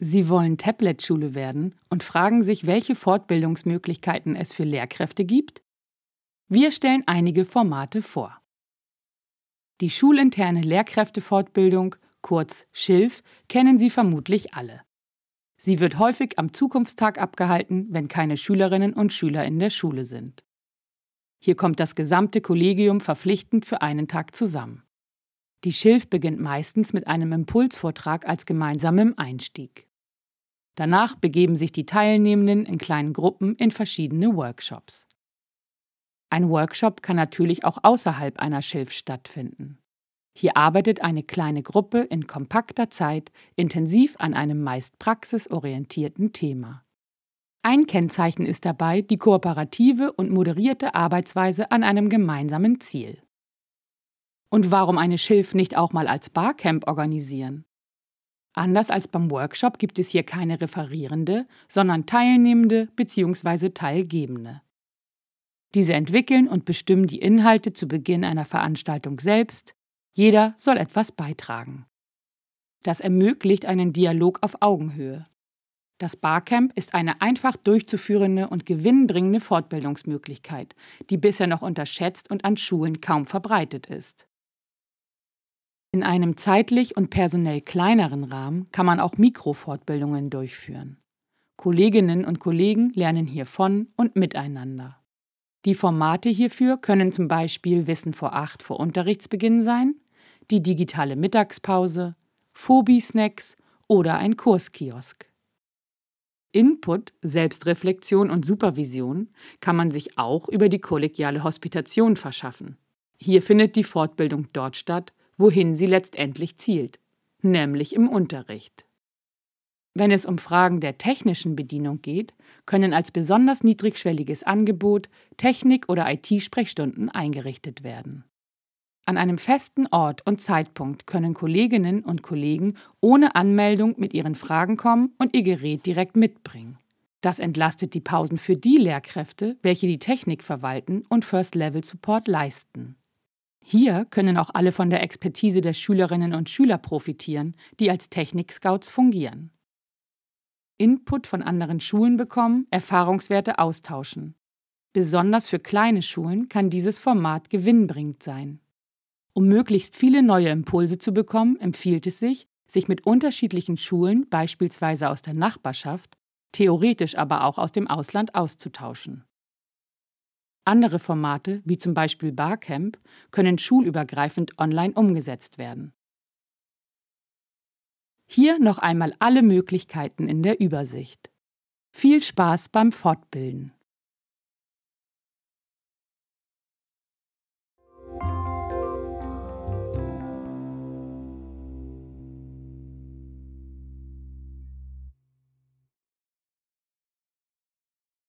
Sie wollen Tablet-Schule werden und fragen sich, welche Fortbildungsmöglichkeiten es für Lehrkräfte gibt? Wir stellen einige Formate vor. Die schulinterne Lehrkräftefortbildung, kurz Schilf, kennen Sie vermutlich alle. Sie wird häufig am Zukunftstag abgehalten, wenn keine Schülerinnen und Schüler in der Schule sind. Hier kommt das gesamte Kollegium verpflichtend für einen Tag zusammen. Die Schilf beginnt meistens mit einem Impulsvortrag als gemeinsamem Einstieg. Danach begeben sich die Teilnehmenden in kleinen Gruppen in verschiedene Workshops. Ein Workshop kann natürlich auch außerhalb einer Schilf stattfinden. Hier arbeitet eine kleine Gruppe in kompakter Zeit intensiv an einem meist praxisorientierten Thema. Ein Kennzeichen ist dabei die kooperative und moderierte Arbeitsweise an einem gemeinsamen Ziel. Und warum eine Schilf nicht auch mal als Barcamp organisieren? Anders als beim Workshop gibt es hier keine Referierende, sondern Teilnehmende bzw. Teilgebende. Diese entwickeln und bestimmen die Inhalte zu Beginn einer Veranstaltung selbst. Jeder soll etwas beitragen. Das ermöglicht einen Dialog auf Augenhöhe. Das Barcamp ist eine einfach durchzuführende und gewinnbringende Fortbildungsmöglichkeit, die bisher noch unterschätzt und an Schulen kaum verbreitet ist. In einem zeitlich und personell kleineren Rahmen kann man auch Mikrofortbildungen durchführen. Kolleginnen und Kollegen lernen hier von und miteinander. Die Formate hierfür können zum Beispiel Wissen vor acht vor Unterrichtsbeginn sein, die digitale Mittagspause, Phobie-Snacks oder ein Kurskiosk. Input, Selbstreflexion und Supervision kann man sich auch über die kollegiale Hospitation verschaffen. Hier findet die Fortbildung dort statt, wohin sie letztendlich zielt, nämlich im Unterricht. Wenn es um Fragen der technischen Bedienung geht, können als besonders niedrigschwelliges Angebot Technik- oder IT-Sprechstunden eingerichtet werden. An einem festen Ort und Zeitpunkt können Kolleginnen und Kollegen ohne Anmeldung mit ihren Fragen kommen und ihr Gerät direkt mitbringen. Das entlastet die Pausen für die Lehrkräfte, welche die Technik verwalten und First-Level-Support leisten. Hier können auch alle von der Expertise der Schülerinnen und Schüler profitieren, die als Technik-Scouts fungieren. Input von anderen Schulen bekommen, Erfahrungswerte austauschen. Besonders für kleine Schulen kann dieses Format gewinnbringend sein. Um möglichst viele neue Impulse zu bekommen, empfiehlt es sich, sich mit unterschiedlichen Schulen, beispielsweise aus der Nachbarschaft, theoretisch aber auch aus dem Ausland auszutauschen. Andere Formate, wie zum Beispiel Barcamp, können schulübergreifend online umgesetzt werden. Hier noch einmal alle Möglichkeiten in der Übersicht. Viel Spaß beim Fortbilden!